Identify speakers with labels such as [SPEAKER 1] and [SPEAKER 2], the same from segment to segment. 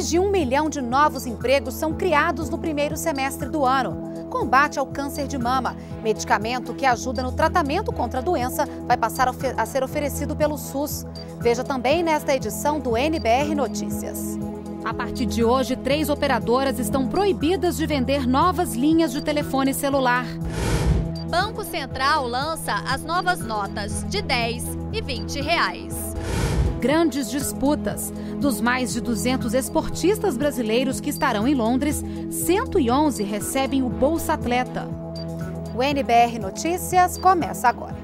[SPEAKER 1] Mais de um milhão de novos empregos são criados no primeiro semestre do ano. Combate ao câncer de mama. Medicamento que ajuda no tratamento contra a doença vai passar a ser oferecido pelo SUS. Veja também nesta edição do NBR Notícias. A partir de hoje, três operadoras estão proibidas de vender novas linhas de telefone celular. Banco Central lança as novas notas de 10 e 20
[SPEAKER 2] reais
[SPEAKER 1] grandes disputas. Dos mais de 200 esportistas brasileiros que estarão em Londres, 111 recebem o Bolsa Atleta. O NBR Notícias começa agora.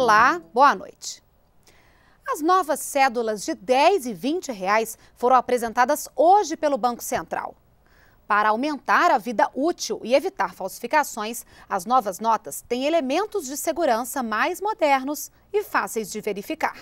[SPEAKER 1] Olá, boa noite. As novas cédulas de 10 e 20 reais foram apresentadas hoje pelo Banco Central. Para aumentar a vida útil e evitar falsificações, as novas notas têm elementos de segurança mais modernos e fáceis de verificar.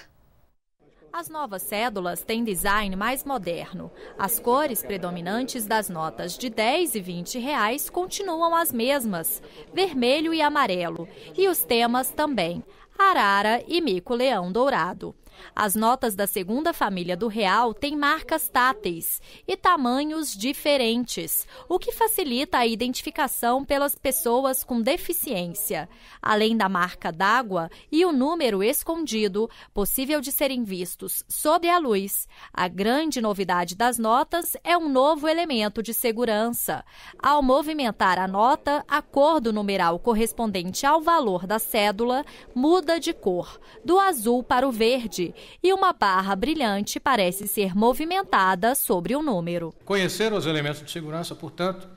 [SPEAKER 2] As novas cédulas têm design mais moderno. As cores predominantes das notas de 10 e 20 reais continuam as mesmas, vermelho e amarelo, e os temas também arara e mico-leão dourado. As notas da segunda família do real têm marcas táteis e tamanhos diferentes, o que facilita a identificação pelas pessoas com deficiência. Além da marca d'água e o número escondido, possível de serem vistos sob a luz, a grande novidade das notas é um novo elemento de segurança. Ao movimentar a nota, a cor do numeral correspondente ao valor da cédula muda de cor, do azul para o verde e uma barra brilhante parece ser movimentada sobre o
[SPEAKER 3] número. Conhecer os elementos de segurança, portanto,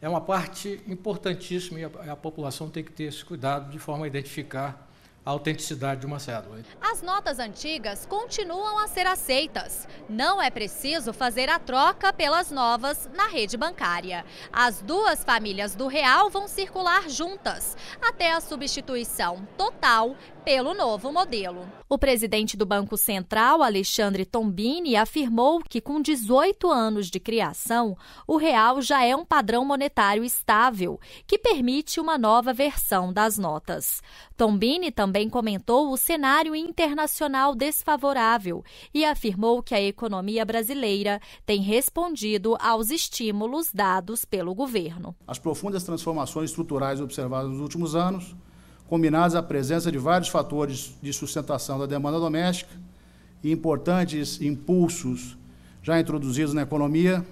[SPEAKER 3] é uma parte importantíssima e a, a população tem que ter esse cuidado de forma a identificar a autenticidade de uma cédula.
[SPEAKER 2] As notas antigas continuam a ser aceitas. Não é preciso fazer a troca pelas novas na rede bancária. As duas famílias do real vão circular juntas até a substituição total pelo novo modelo. O presidente do Banco Central, Alexandre Tombini, afirmou que com 18 anos de criação, o real já é um padrão monetário estável, que permite uma nova versão das notas. Tombini também comentou o cenário internacional desfavorável e afirmou que a economia brasileira tem respondido aos estímulos dados pelo governo.
[SPEAKER 4] As profundas transformações estruturais observadas nos últimos anos, combinadas à presença de vários fatores de sustentação da demanda doméstica e importantes impulsos já introduzidos na economia,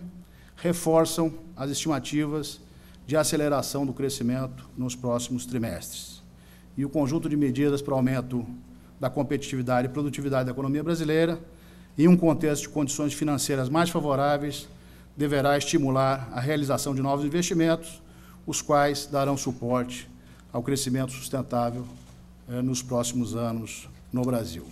[SPEAKER 4] reforçam as estimativas de aceleração do crescimento nos próximos trimestres e o conjunto de medidas para o aumento da competitividade e produtividade da economia brasileira, em um contexto de condições financeiras mais favoráveis, deverá estimular a realização de novos investimentos, os quais darão suporte ao crescimento sustentável eh, nos próximos anos no Brasil.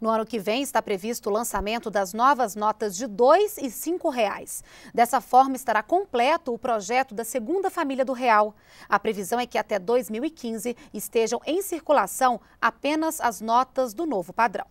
[SPEAKER 1] No ano que vem está previsto o lançamento das novas notas de R$ e R$ reais. Dessa forma estará completo o projeto da segunda família do real. A previsão é que até 2015 estejam em circulação apenas as notas do novo padrão.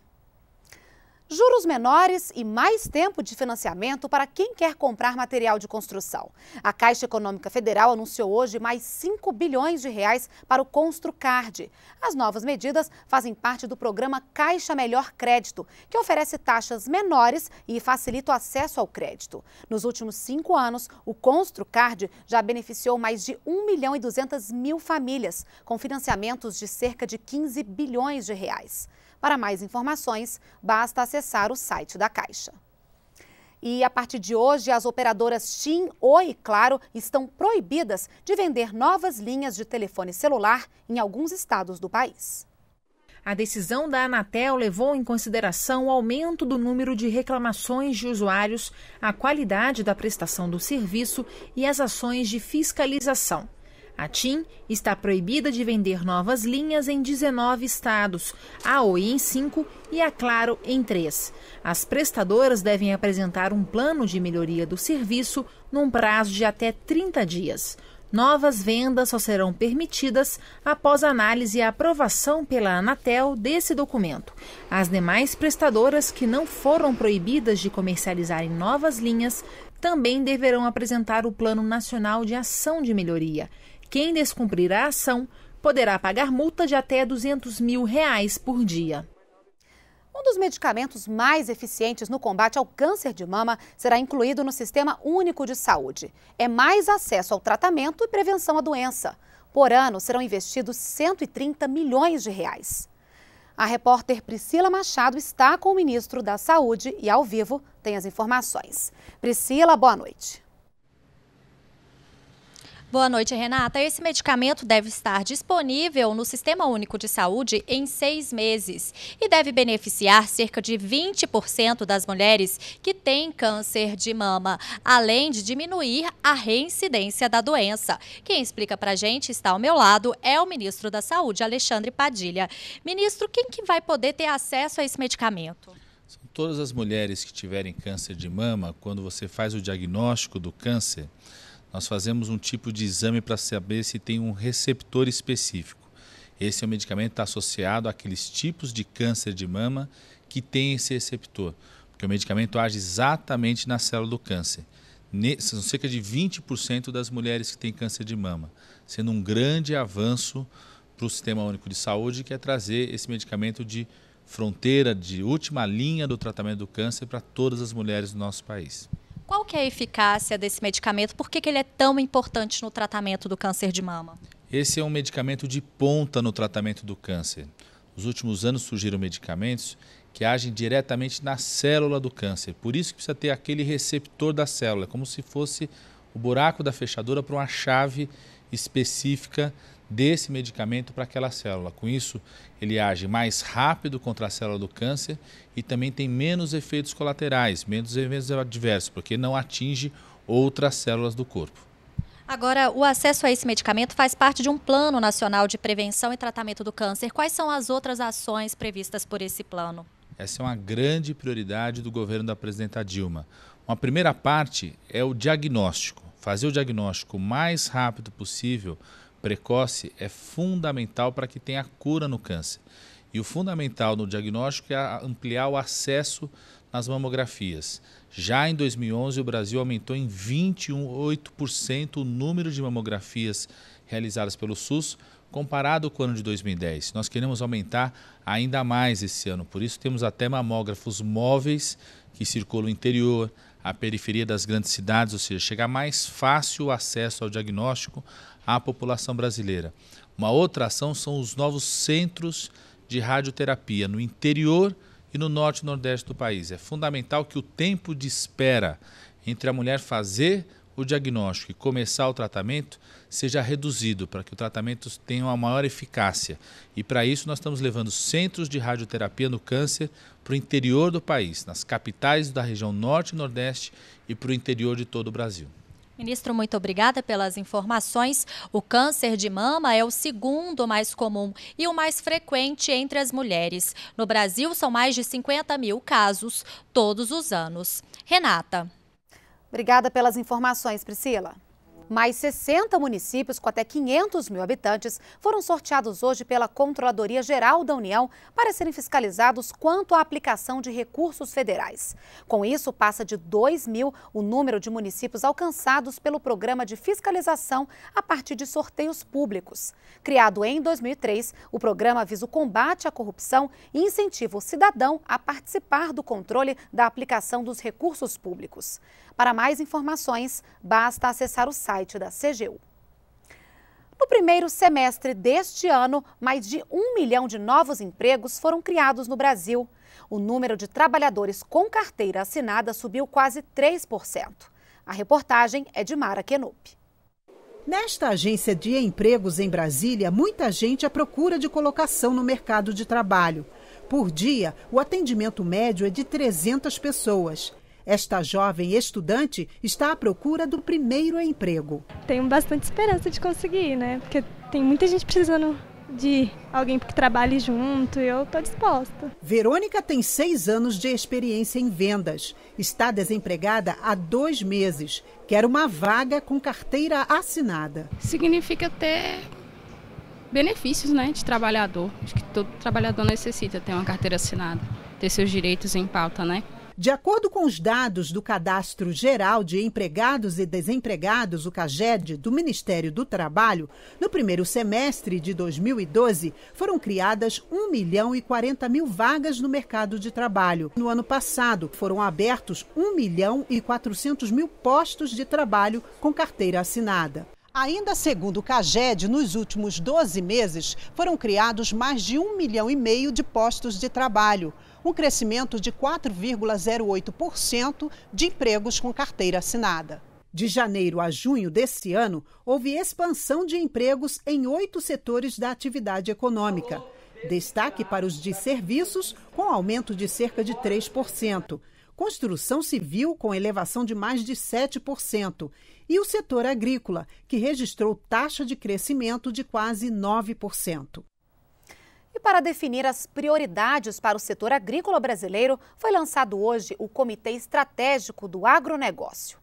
[SPEAKER 1] Juros menores e mais tempo de financiamento para quem quer comprar material de construção. A Caixa Econômica Federal anunciou hoje mais 5 bilhões de reais para o ConstruCard. As novas medidas fazem parte do programa Caixa Melhor Crédito, que oferece taxas menores e facilita o acesso ao crédito. Nos últimos cinco anos, o ConstruCard já beneficiou mais de 1 milhão e 200 mil famílias, com financiamentos de cerca de 15 bilhões de reais. Para mais informações, basta acessar o site da Caixa. E a partir de hoje, as operadoras TIM, Oi e Claro estão proibidas de vender novas linhas de telefone celular em alguns estados do país. A decisão da Anatel levou em consideração o aumento do número de reclamações de usuários, a qualidade da prestação do serviço e as ações de fiscalização. A TIM está proibida de vender novas linhas em 19 estados, a Oi em 5 e a Claro em 3. As prestadoras devem apresentar um plano de melhoria do serviço num prazo de até 30 dias. Novas vendas só serão permitidas após análise e aprovação pela Anatel desse documento. As demais prestadoras que não foram proibidas de comercializar em novas linhas também deverão apresentar o Plano Nacional de Ação de Melhoria, quem descumprir a ação poderá pagar multa de até 200 mil reais por dia. Um dos medicamentos mais eficientes no combate ao câncer de mama será incluído no Sistema Único de Saúde. É mais acesso ao tratamento e prevenção à doença. Por ano serão investidos 130 milhões de reais. A repórter Priscila Machado está com o ministro da Saúde e, ao vivo, tem as informações. Priscila, boa noite.
[SPEAKER 2] Boa noite, Renata. Esse medicamento deve estar disponível no Sistema Único de Saúde em seis meses e deve beneficiar cerca de 20% das mulheres que têm câncer de mama, além de diminuir a reincidência da doença. Quem explica para a gente está ao meu lado é o ministro da Saúde, Alexandre Padilha. Ministro, quem que vai poder ter acesso a esse medicamento?
[SPEAKER 4] São todas as mulheres que tiverem câncer de mama, quando você faz o diagnóstico do câncer nós fazemos um tipo de exame para saber se tem um receptor específico. Esse é um medicamento que está associado àqueles tipos de câncer de mama que tem esse receptor, porque o medicamento age exatamente na célula do câncer. São cerca de 20% das mulheres que têm câncer de mama, sendo um grande avanço para o Sistema Único de Saúde, que é trazer esse medicamento de fronteira, de última linha do tratamento do câncer para todas as mulheres do nosso país.
[SPEAKER 2] Qual que é a eficácia desse medicamento? Por que, que ele é tão importante no tratamento do câncer de mama?
[SPEAKER 4] Esse é um medicamento de ponta no tratamento do câncer. Nos últimos anos surgiram medicamentos que agem diretamente na célula do câncer. Por isso que precisa ter aquele receptor da célula, como se fosse o buraco da fechadura para uma chave específica desse medicamento para aquela célula. Com isso, ele age mais rápido contra a célula do câncer e também tem menos efeitos colaterais, menos eventos adversos, porque não atinge outras células do corpo.
[SPEAKER 2] Agora, o acesso a esse medicamento faz parte de um Plano Nacional de Prevenção e Tratamento do Câncer. Quais são as outras ações previstas por esse plano?
[SPEAKER 4] Essa é uma grande prioridade do governo da presidenta Dilma. Uma primeira parte é o diagnóstico. Fazer o diagnóstico o mais rápido possível precoce é fundamental para que tenha cura no câncer. E o fundamental no diagnóstico é ampliar o acesso nas mamografias. Já em 2011, o Brasil aumentou em 28% o número de mamografias realizadas pelo SUS, comparado com o ano de 2010. Nós queremos aumentar ainda mais esse ano, por isso temos até mamógrafos móveis que circulam o interior, a periferia das grandes cidades, ou seja, chegar mais fácil o acesso ao diagnóstico, à população brasileira. Uma outra ação são os novos centros de radioterapia no interior e no norte e nordeste do país. É fundamental que o tempo de espera entre a mulher fazer o diagnóstico e começar o tratamento seja reduzido para que o tratamento tenha uma maior eficácia. E para isso nós estamos levando centros de radioterapia no câncer para o interior do país, nas capitais da região norte e nordeste e para o interior de todo o Brasil.
[SPEAKER 2] Ministro, muito obrigada pelas informações. O câncer de mama é o segundo mais comum e o mais frequente entre as mulheres. No
[SPEAKER 1] Brasil, são mais de 50 mil casos todos os anos. Renata. Obrigada pelas informações, Priscila. Mais 60 municípios com até 500 mil habitantes foram sorteados hoje pela Controladoria Geral da União para serem fiscalizados quanto à aplicação de recursos federais. Com isso, passa de 2 mil o número de municípios alcançados pelo programa de fiscalização a partir de sorteios públicos. Criado em 2003, o programa visa o combate à corrupção e incentiva o cidadão a participar do controle da aplicação dos recursos públicos. Para mais informações, basta acessar o site site da CGU. No primeiro semestre deste ano, mais de um milhão de novos empregos foram criados no Brasil. O número de trabalhadores com carteira assinada subiu quase 3%. A reportagem é de Mara Kenup.
[SPEAKER 5] Nesta agência de empregos em Brasília, muita gente à procura de colocação no mercado de trabalho. Por dia, o atendimento médio é de 300 pessoas. Esta jovem estudante está à procura do primeiro emprego. Tenho bastante esperança de conseguir, né? Porque tem muita gente precisando de alguém que trabalhe junto, eu estou disposta. Verônica tem seis anos de experiência em vendas. Está desempregada há dois meses. Quer uma vaga com carteira assinada. Significa ter benefícios né, de trabalhador. Acho que todo trabalhador necessita ter uma carteira assinada, ter seus direitos em pauta, né? De acordo com os dados do Cadastro Geral de Empregados e Desempregados, o CAGED, do Ministério do Trabalho, no primeiro semestre de 2012, foram criadas 1 milhão e 40 mil vagas no mercado de trabalho. No ano passado, foram abertos 1 milhão e 400 mil postos de trabalho com carteira assinada. Ainda segundo o CAGED, nos últimos 12 meses foram criados mais de um milhão e meio de postos de trabalho um crescimento de 4,08% de empregos com carteira assinada. De janeiro a junho deste ano, houve expansão de empregos em oito setores da atividade econômica. Destaque para os de serviços, com aumento de cerca de 3%, construção civil, com elevação de mais de 7%, e o setor agrícola, que registrou taxa de crescimento
[SPEAKER 1] de quase 9%. E para definir as prioridades para o setor agrícola brasileiro, foi lançado hoje o Comitê Estratégico do Agronegócio.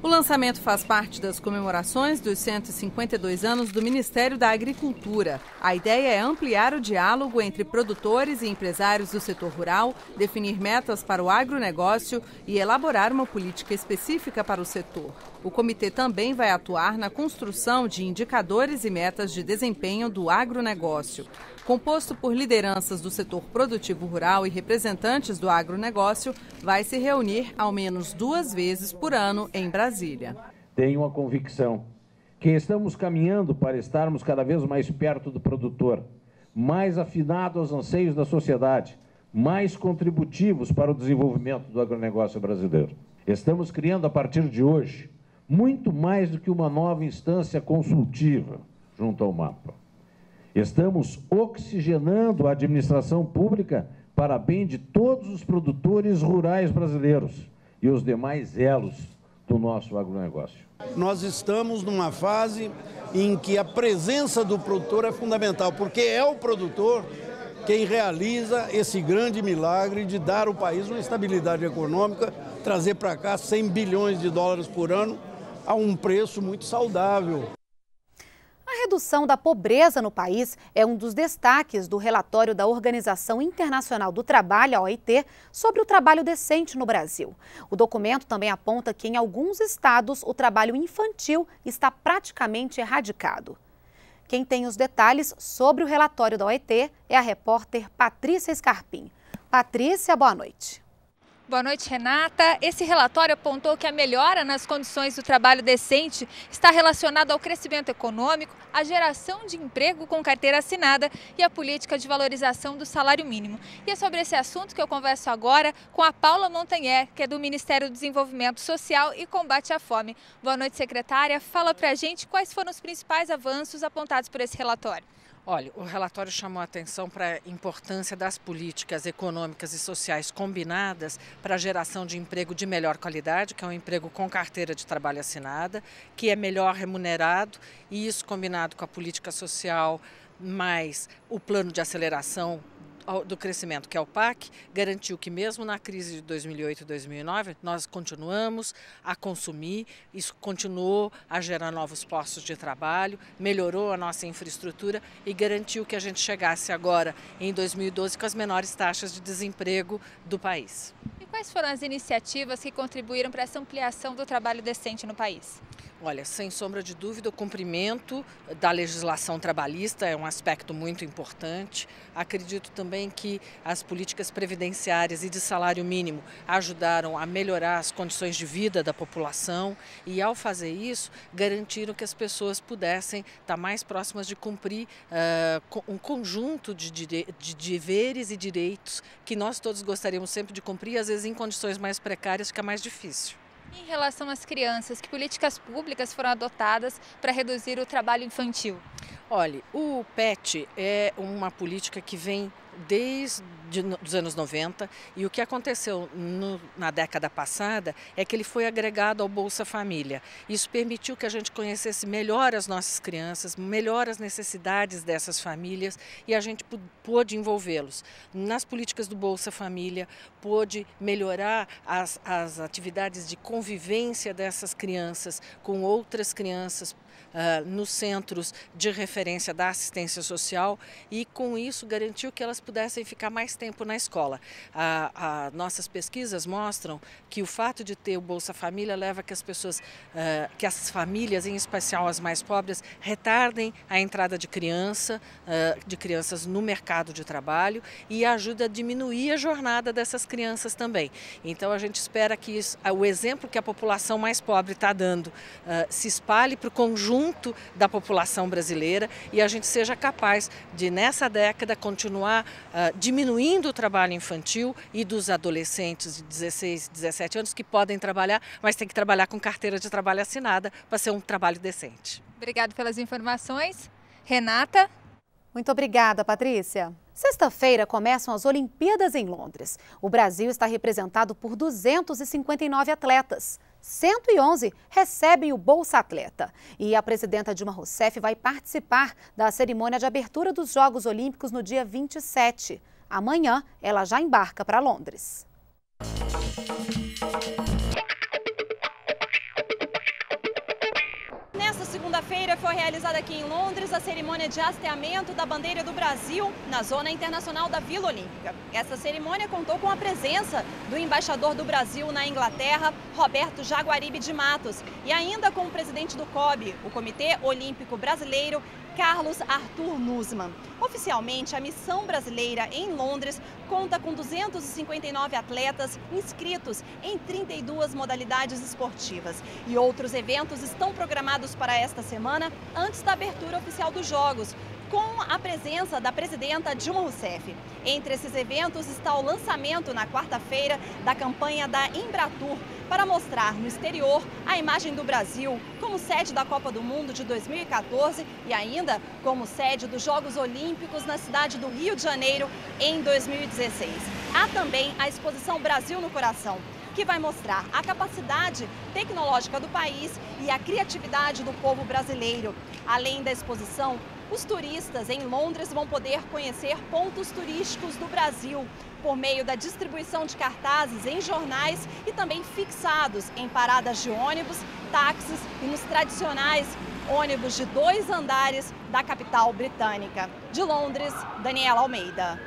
[SPEAKER 6] O lançamento faz parte das comemorações dos 152 anos do Ministério da Agricultura. A ideia é ampliar o diálogo entre produtores e empresários do setor rural, definir metas para o agronegócio e elaborar uma política específica para o setor. O comitê também vai atuar na construção de indicadores e metas de desempenho do agronegócio composto por lideranças do setor produtivo rural e representantes do agronegócio, vai se reunir ao menos duas vezes por ano em Brasília.
[SPEAKER 3] Tenho a convicção que estamos caminhando para estarmos cada vez mais perto do produtor, mais afinados aos anseios da sociedade, mais contributivos para o desenvolvimento do agronegócio brasileiro. Estamos criando a partir de hoje muito mais do que uma nova instância consultiva junto ao mapa. Estamos oxigenando a administração pública para bem de todos os produtores rurais brasileiros e os demais elos do nosso agronegócio. Nós estamos numa fase em que a presença do produtor é fundamental, porque é o produtor quem realiza esse grande milagre de dar ao país uma estabilidade econômica, trazer para cá 100 bilhões de dólares por ano a um preço muito saudável
[SPEAKER 1] redução da pobreza no país é um dos destaques do relatório da Organização Internacional do Trabalho, a OIT, sobre o trabalho decente no Brasil. O documento também aponta que, em alguns estados, o trabalho infantil está praticamente erradicado. Quem tem os detalhes sobre o relatório da OIT é a repórter Patrícia Escarpim. Patrícia, boa noite.
[SPEAKER 7] Boa noite, Renata. Esse relatório apontou que a melhora nas condições do trabalho decente está relacionada ao crescimento econômico, à geração de emprego com carteira assinada e à política de valorização do salário mínimo. E é sobre esse assunto que eu converso agora com a Paula Montanher, que é do Ministério do Desenvolvimento Social e Combate à Fome. Boa noite, secretária. Fala pra gente quais foram os principais avanços apontados por esse relatório.
[SPEAKER 6] Olha, o relatório chamou a atenção para a importância das políticas econômicas e sociais combinadas para a geração de emprego de melhor qualidade, que é um emprego com carteira de trabalho assinada, que é melhor remunerado, e isso combinado com a política social mais o plano de aceleração do Crescimento, que é o PAC, garantiu que mesmo na crise de 2008 e 2009, nós continuamos a consumir, isso continuou a gerar novos postos de trabalho, melhorou a nossa infraestrutura e garantiu que a gente chegasse agora, em 2012, com as menores taxas de desemprego do país.
[SPEAKER 7] E quais foram as iniciativas que contribuíram para essa ampliação do trabalho decente no país?
[SPEAKER 6] Olha, sem sombra de dúvida, o cumprimento da legislação trabalhista é um aspecto muito importante. Acredito também que as políticas previdenciárias e de salário mínimo ajudaram a melhorar as condições de vida da população e, ao fazer isso, garantiram que as pessoas pudessem estar mais próximas de cumprir uh, um conjunto de, de deveres e direitos que nós todos gostaríamos sempre de cumprir, às vezes em condições mais precárias fica mais difícil.
[SPEAKER 7] Em relação às crianças, que políticas públicas foram adotadas para reduzir o trabalho
[SPEAKER 6] infantil? Olha, o PET é uma política que vem desde os anos 90 e o que aconteceu no, na década passada é que ele foi agregado ao Bolsa Família. Isso permitiu que a gente conhecesse melhor as nossas crianças, melhor as necessidades dessas famílias e a gente pôde envolvê-los nas políticas do Bolsa Família, pôde melhorar as, as atividades de convivência dessas crianças com outras crianças, Uh, nos centros de referência da assistência social e, com isso, garantiu que elas pudessem ficar mais tempo na escola. A, a, nossas pesquisas mostram que o fato de ter o Bolsa Família leva que as pessoas, uh, que as famílias, em especial as mais pobres, retardem a entrada de criança, uh, de crianças no mercado de trabalho e ajuda a diminuir a jornada dessas crianças também. Então a gente espera que isso, o exemplo que a população mais pobre está dando uh, se espalhe para o conjunto da população brasileira e a gente seja capaz de, nessa década, continuar ah, diminuindo o trabalho infantil e dos adolescentes de 16, 17 anos que podem trabalhar, mas tem que trabalhar com carteira de trabalho assinada para ser um trabalho decente.
[SPEAKER 7] Obrigado pelas informações. Renata? Muito obrigada, Patrícia. Sexta-feira começam
[SPEAKER 1] as Olimpíadas em Londres. O Brasil está representado por 259 atletas. 111 recebem o Bolsa Atleta. E a presidenta Dilma Rousseff vai participar da cerimônia de abertura dos Jogos Olímpicos no dia 27. Amanhã, ela já embarca para Londres.
[SPEAKER 8] feira foi realizada aqui em Londres a cerimônia de hasteamento da bandeira do Brasil na Zona Internacional da Vila Olímpica. Essa cerimônia contou com a presença do embaixador do Brasil na Inglaterra, Roberto Jaguaribe de Matos, e ainda com o presidente do COB, o Comitê Olímpico Brasileiro, Carlos Arthur Nussmann. Oficialmente, a missão brasileira em Londres conta com 259 atletas inscritos em 32 modalidades esportivas. E outros eventos estão programados para esta semana, antes da abertura oficial dos Jogos, com a presença da presidenta Dilma Rousseff. Entre esses eventos está o lançamento na quarta-feira da campanha da Embratur para mostrar no exterior a imagem do Brasil como sede da Copa do Mundo de 2014 e ainda como sede dos Jogos Olímpicos na cidade do Rio de Janeiro em 2016. Há também a exposição Brasil no Coração que vai mostrar a capacidade tecnológica do país e a criatividade do povo brasileiro. Além da exposição, os turistas em Londres vão poder conhecer pontos turísticos do Brasil por meio da distribuição de cartazes em jornais e também fixados em paradas de ônibus, táxis e nos tradicionais ônibus de dois andares da capital britânica. De Londres, Daniela Almeida.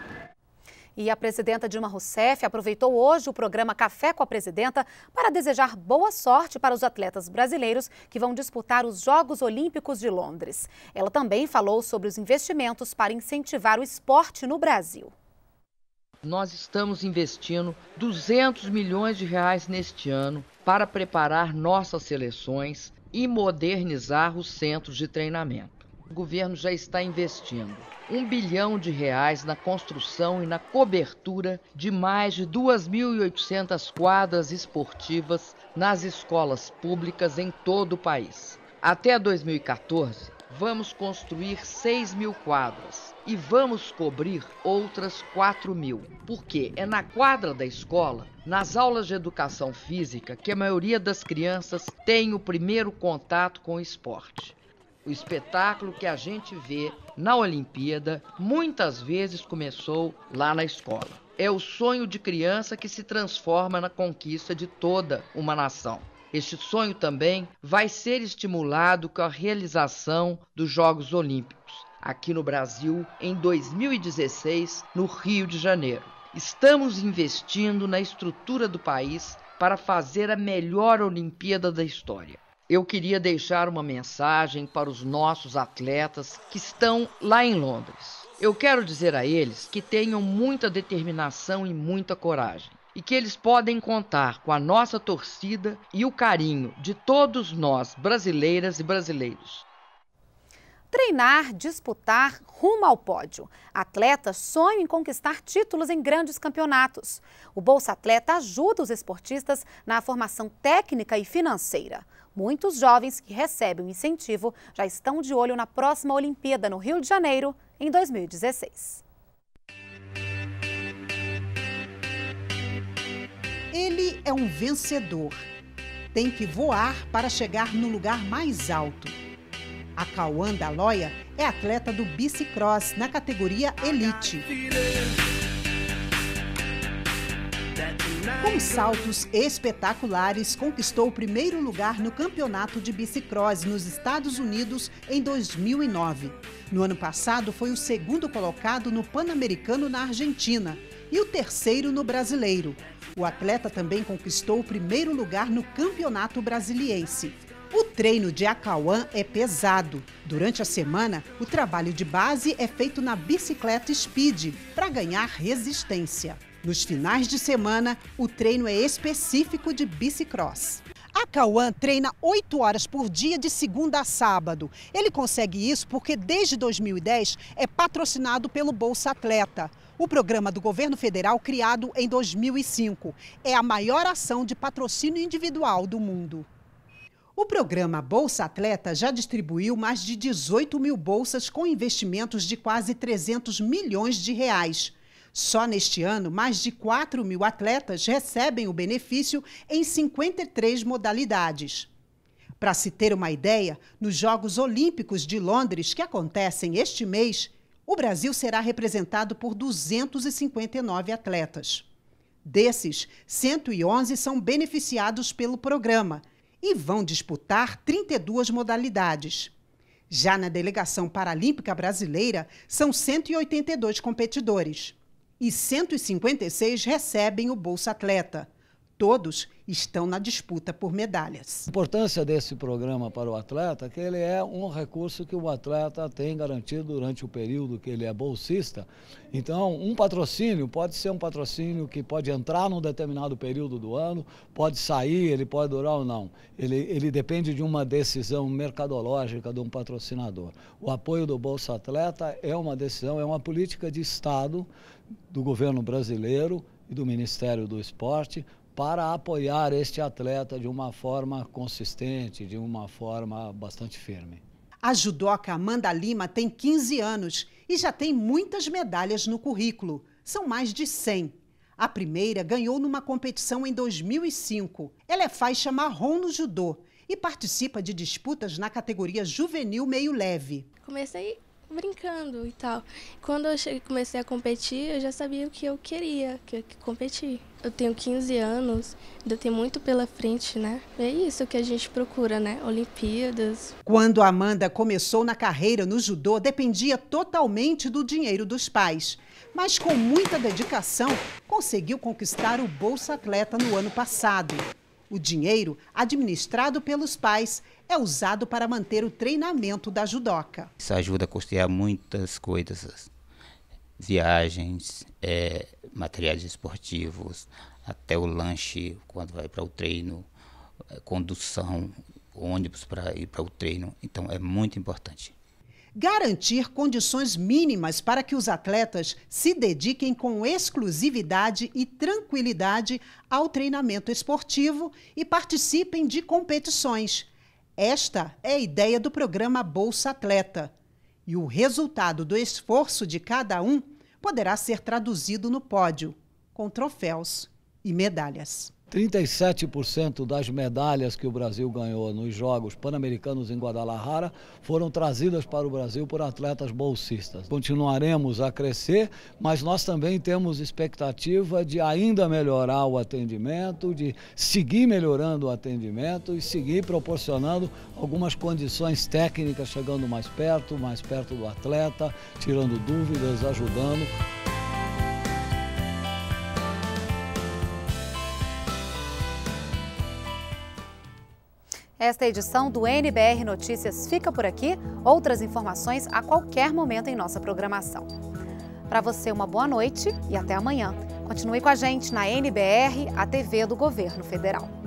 [SPEAKER 1] E a presidenta Dilma Rousseff aproveitou hoje o programa Café com a Presidenta para desejar boa sorte para os atletas brasileiros que vão disputar os Jogos Olímpicos de Londres. Ela também falou sobre os investimentos para incentivar o esporte no Brasil.
[SPEAKER 9] Nós estamos investindo 200 milhões de reais neste ano para preparar nossas seleções e modernizar os centros de treinamento o governo já está investindo um bilhão de reais na construção e na cobertura de mais de 2.800 quadras esportivas nas escolas públicas em todo o país. Até 2014, vamos construir 6 mil quadras e vamos cobrir outras 4 mil. Porque é na quadra da escola, nas aulas de educação física, que a maioria das crianças tem o primeiro contato com o esporte. O espetáculo que a gente vê na Olimpíada muitas vezes começou lá na escola. É o sonho de criança que se transforma na conquista de toda uma nação. Este sonho também vai ser estimulado com a realização dos Jogos Olímpicos, aqui no Brasil, em 2016, no Rio de Janeiro. Estamos investindo na estrutura do país para fazer a melhor Olimpíada da história eu queria deixar uma mensagem para os nossos atletas que estão lá em Londres. Eu quero dizer a eles que tenham muita determinação e muita coragem e que eles podem contar com a nossa torcida e o carinho de todos nós, brasileiras e brasileiros.
[SPEAKER 1] Treinar, disputar, rumo ao pódio. Atletas sonham em conquistar títulos em grandes campeonatos. O Bolsa Atleta ajuda os esportistas na formação técnica e financeira. Muitos jovens que recebem o incentivo já estão de olho na próxima Olimpíada no Rio de Janeiro, em 2016. Ele é um vencedor.
[SPEAKER 5] Tem que voar para chegar no lugar mais alto. A Cauã Loia é atleta do bicicross na categoria Elite. Com saltos espetaculares, conquistou o primeiro lugar no campeonato de bicicross nos Estados Unidos em 2009. No ano passado, foi o segundo colocado no Pan-Americano na Argentina e o terceiro no Brasileiro. O atleta também conquistou o primeiro lugar no Campeonato Brasiliense. O treino de Acauã é pesado. Durante a semana, o trabalho de base é feito na bicicleta Speed para ganhar resistência. Nos finais de semana, o treino é específico de bicicross. A Cauã treina 8 horas por dia de segunda a sábado. Ele consegue isso porque desde 2010 é patrocinado pelo Bolsa Atleta, o programa do governo federal criado em 2005. É a maior ação de patrocínio individual do mundo. O programa Bolsa Atleta já distribuiu mais de 18 mil bolsas com investimentos de quase 300 milhões de reais. Só neste ano, mais de 4 mil atletas recebem o benefício em 53 modalidades. Para se ter uma ideia, nos Jogos Olímpicos de Londres, que acontecem este mês, o Brasil será representado por 259 atletas. Desses, 111 são beneficiados pelo programa e vão disputar 32 modalidades. Já na delegação paralímpica brasileira, são 182 competidores e 156 recebem o Bolsa Atleta. Todos estão na disputa por medalhas.
[SPEAKER 3] A importância desse programa para o atleta é que ele é um recurso que o atleta tem garantido durante o período que ele é bolsista. Então, um patrocínio pode ser um patrocínio que pode entrar num determinado período do ano, pode sair, ele pode durar ou não. Ele, ele depende de uma decisão mercadológica de um patrocinador. O apoio do Bolsa Atleta é uma decisão, é uma política de Estado do governo brasileiro e do Ministério do Esporte para apoiar este atleta de uma forma consistente, de uma forma bastante firme.
[SPEAKER 5] A judoca Amanda Lima tem 15 anos e já tem muitas medalhas no currículo. São mais de 100. A primeira ganhou numa competição em 2005. Ela é faixa marrom no judô e participa de disputas na categoria juvenil meio leve.
[SPEAKER 6] Comecei brincando e tal. Quando eu cheguei, comecei a competir, eu já sabia o que eu queria, que eu competir. Eu tenho 15 anos, ainda tem muito pela frente, né? E é isso que a gente procura, né? Olimpíadas.
[SPEAKER 5] Quando Amanda começou na carreira no judô, dependia totalmente do dinheiro dos pais. Mas com muita dedicação, conseguiu conquistar o Bolsa Atleta no ano passado. O dinheiro, administrado pelos pais, é usado para manter o treinamento da judoca.
[SPEAKER 7] Isso ajuda a custear muitas coisas: viagens, é, materiais esportivos, até o lanche quando vai para o treino, é, condução, ônibus para ir para o treino. Então é muito importante
[SPEAKER 5] garantir condições mínimas para que os atletas se dediquem com exclusividade e tranquilidade ao treinamento esportivo e participem de competições. Esta é a ideia do programa Bolsa Atleta. E o resultado do esforço de cada um poderá ser traduzido no pódio, com troféus e medalhas.
[SPEAKER 3] 37% das medalhas que o Brasil ganhou nos Jogos Pan-Americanos em Guadalajara foram trazidas para o Brasil por atletas bolsistas. Continuaremos a crescer, mas nós também temos expectativa de ainda melhorar o atendimento, de seguir melhorando o atendimento e seguir proporcionando algumas condições técnicas, chegando mais perto, mais perto do atleta, tirando dúvidas, ajudando.
[SPEAKER 1] Esta edição do NBR Notícias fica por aqui. Outras informações a qualquer momento em nossa programação. Para você, uma boa noite e até amanhã. Continue com a gente na NBR, a TV do Governo Federal.